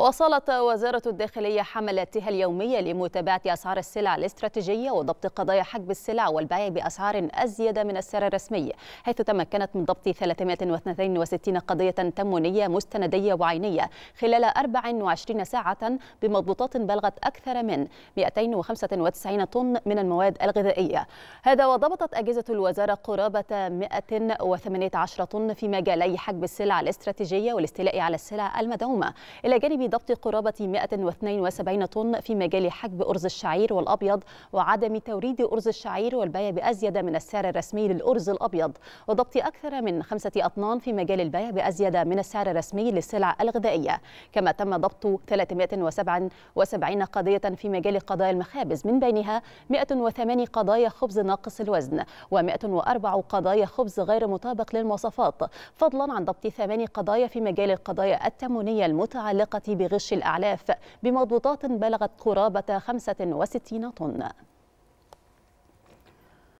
وصلت وزارة الداخلية حملاتها اليومية لمتابعة أسعار السلع الاستراتيجية وضبط قضايا حجب السلع والبيع بأسعار أزيد من السعر الرسمي حيث تمكنت من ضبط 362 قضية تمونية مستندية وعينية خلال 24 ساعة بمضبوطات بلغت أكثر من 295 طن من المواد الغذائية هذا وضبطت أجهزة الوزارة قرابة 118 طن في مجالي حجب السلع الاستراتيجية والاستيلاء على السلع المدعومة إلى جانب ضبط قرابة 172 طن في مجال حجب أرز الشعير والأبيض وعدم توريد أرز الشعير والبيع بأزيد من السعر الرسمي للأرز الأبيض وضبط أكثر من خمسة أطنان في مجال البيع بأزيد من السعر الرسمي للسلع الغذائية كما تم ضبط 377 قضية في مجال قضايا المخابز من بينها 108 قضايا خبز ناقص الوزن و104 قضايا خبز غير مطابق للمواصفات فضلا عن ضبط ثماني قضايا في مجال القضايا التمونية المتعلقة بغش الأعلاف بمضبوطات بلغت قرابة 65 طن